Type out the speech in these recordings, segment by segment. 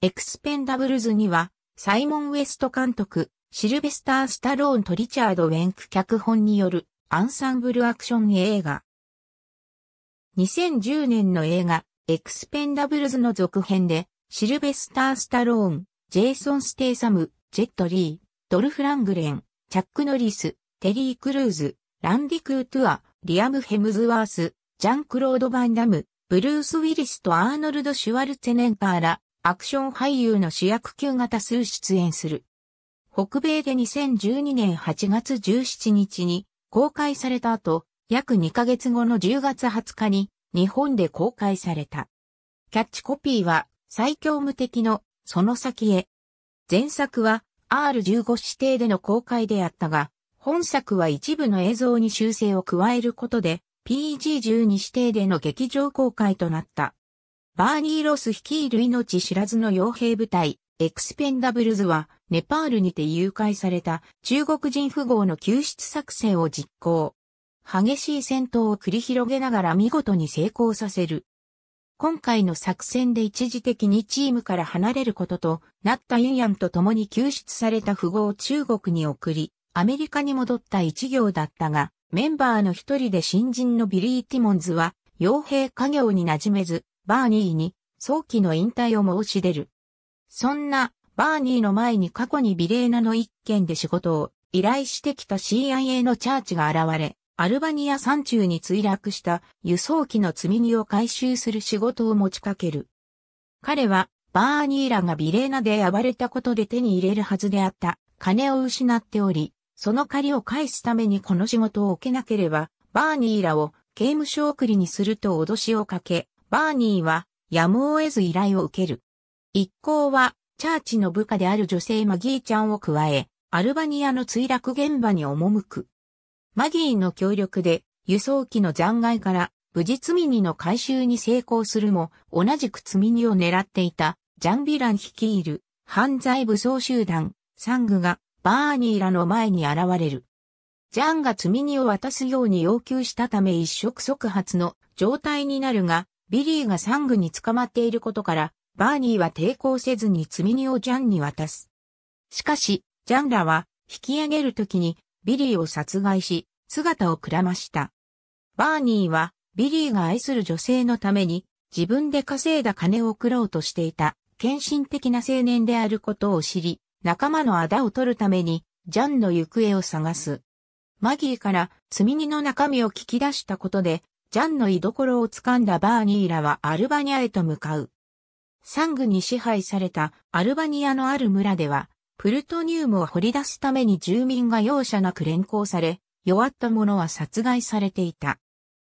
エクスペンダブルズには、サイモン・ウェスト監督、シルベスター・スタローンとリチャード・ウェンク脚本によるアンサンブルアクション映画。2010年の映画、エクスペンダブルズの続編で、シルベスター・スタローン、ジェイソン・ステイサム、ジェット・リー、ドルフ・ラングレン、チャック・ノリス、テリー・クルーズ、ランディ・クートゥア、リアム・ヘムズワース、ジャン・クロード・バンダム、ブルース・ウィリスとアーノルド・シュワルツェネンパーら、アクション俳優の主役級が多数出演する。北米で2012年8月17日に公開された後、約2ヶ月後の10月20日に日本で公開された。キャッチコピーは最強無敵のその先へ。前作は R15 指定での公開であったが、本作は一部の映像に修正を加えることで PG12 指定での劇場公開となった。バーニー・ロス率いる命知らずの傭兵部隊、エクスペンダブルズは、ネパールにて誘拐された中国人富豪の救出作戦を実行。激しい戦闘を繰り広げながら見事に成功させる。今回の作戦で一時的にチームから離れることとなったユンヤンと共に救出された富豪を中国に送り、アメリカに戻った一行だったが、メンバーの一人で新人のビリー・ティモンズは、傭兵家業に馴染めず、バーニーに早期の引退を申し出る。そんなバーニーの前に過去にビレーナの一件で仕事を依頼してきた CIA のチャーチが現れ、アルバニア山中に墜落した輸送機の積み荷を回収する仕事を持ちかける。彼はバーニーらがビレーナで暴れたことで手に入れるはずであった金を失っており、その借りを返すためにこの仕事を受けなければ、バーニーらを刑務所送りにすると脅しをかけ、バーニーはやむを得ず依頼を受ける。一行は、チャーチの部下である女性マギーちゃんを加え、アルバニアの墜落現場に赴く。マギーの協力で、輸送機の残骸から無事積み荷の回収に成功するも、同じく積み荷を狙っていた、ジャンビラン率いる犯罪武装集団、サングがバーニーらの前に現れる。ジャンが積み荷を渡すように要求したため一触即発の状態になるが、ビリーがサングに捕まっていることから、バーニーは抵抗せずに積み荷をジャンに渡す。しかし、ジャンらは、引き上げるときに、ビリーを殺害し、姿をくらました。バーニーは、ビリーが愛する女性のために、自分で稼いだ金を送ろうとしていた、献身的な青年であることを知り、仲間のあだを取るために、ジャンの行方を探す。マギーから積み荷の中身を聞き出したことで、ジャンの居所をつかんだバーニーらはアルバニアへと向かう。サングに支配されたアルバニアのある村では、プルトニウムを掘り出すために住民が容赦なく連行され、弱った者は殺害されていた。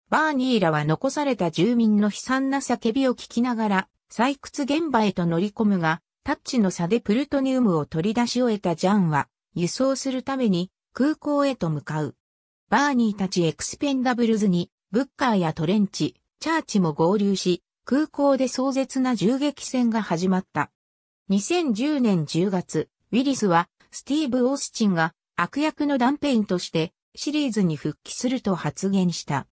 バーニーらは残された住民の悲惨な叫びを聞きながら、採掘現場へと乗り込むが、タッチの差でプルトニウムを取り出し終えたジャンは、輸送するために空港へと向かう。バーニーたちエクスペンダブルズにブッカーやトレンチ、チャーチも合流し、空港で壮絶な銃撃戦が始まった。2010年10月、ウィリスは、スティーブ・オースチンが悪役のダンペインとしてシリーズに復帰すると発言した。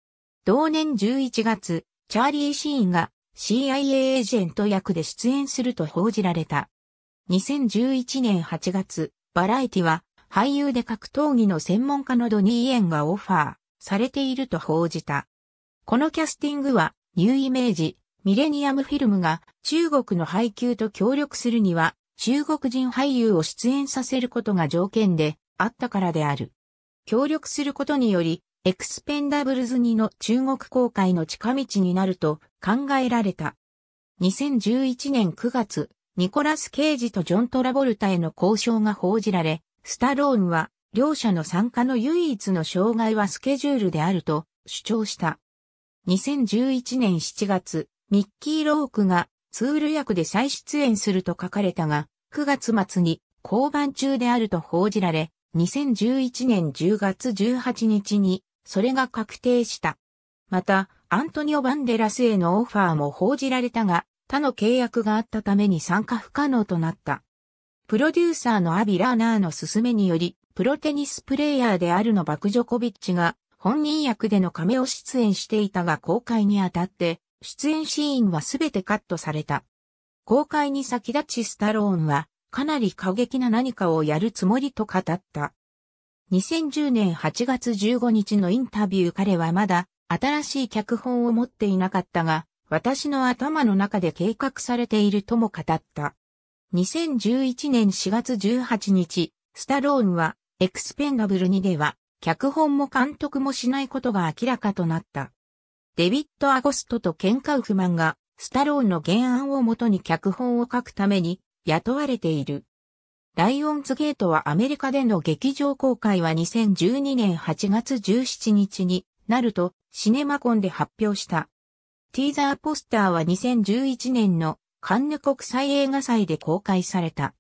同年11月、チャーリー・シーンが CIA エージェント役で出演すると報じられた。2011年8月、バラエティは俳優で格闘技の専門家のドニー・イエンがオファー。されていると報じた。このキャスティングは、ニューイメージ、ミレニアムフィルムが中国の配給と協力するには、中国人俳優を出演させることが条件であったからである。協力することにより、エクスペンダブルズ2の中国公開の近道になると考えられた。2011年9月、ニコラス・ケイジとジョン・トラボルタへの交渉が報じられ、スタローンは両者の参加の唯一の障害はスケジュールであると主張した。2011年7月、ミッキー・ロークがツール役で再出演すると書かれたが、9月末に降板中であると報じられ、2011年10月18日にそれが確定した。また、アントニオ・バンデラスへのオファーも報じられたが、他の契約があったために参加不可能となった。プロデューサーのアビ・ラーナーの勧めにより、プロテニスプレイヤーであるのバク・ジョコビッチが本人役での面を出演していたが公開にあたって、出演シーンはすべてカットされた。公開に先立ちスタローンは、かなり過激な何かをやるつもりと語った。2010年8月15日のインタビュー彼はまだ新しい脚本を持っていなかったが、私の頭の中で計画されているとも語った。2011年4月18日、スタローンはエクスペンダブル2では、脚本も監督もしないことが明らかとなった。デビッド・アゴストとケン・カウフマンが、スタローンの原案をもとに脚本を書くために雇われている。ライオンズゲートはアメリカでの劇場公開は2012年8月17日になるとシネマコンで発表した。ティーザーポスターは2011年のカンヌ国際映画祭で公開された。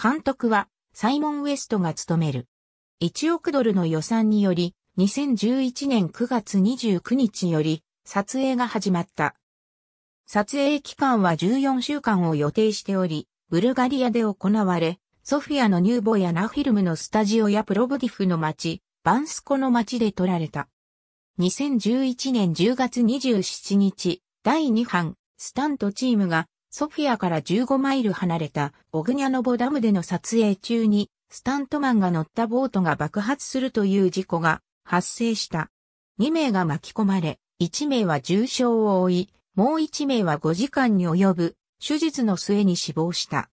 監督はサイモン・ウェストが務める。1億ドルの予算により、2011年9月29日より、撮影が始まった。撮影期間は14週間を予定しており、ブルガリアで行われ、ソフィアのニューボやナフィルムのスタジオやプロブディフの街、バンスコの街で撮られた。2011年10月27日、第2班、スタントチームが、ソフィアから15マイル離れた、オグニャノボダムでの撮影中に、スタントマンが乗ったボートが爆発するという事故が発生した。2名が巻き込まれ、1名は重傷を負い、もう1名は5時間に及ぶ手術の末に死亡した。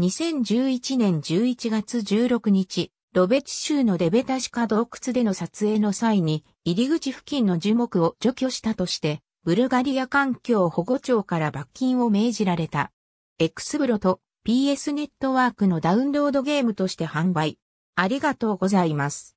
2011年11月16日、ロベチ州のデベタシカ洞窟での撮影の際に、入り口付近の樹木を除去したとして、ブルガリア環境保護庁から罰金を命じられた。エクスブロと PS ネットワークのダウンロードゲームとして販売。ありがとうございます。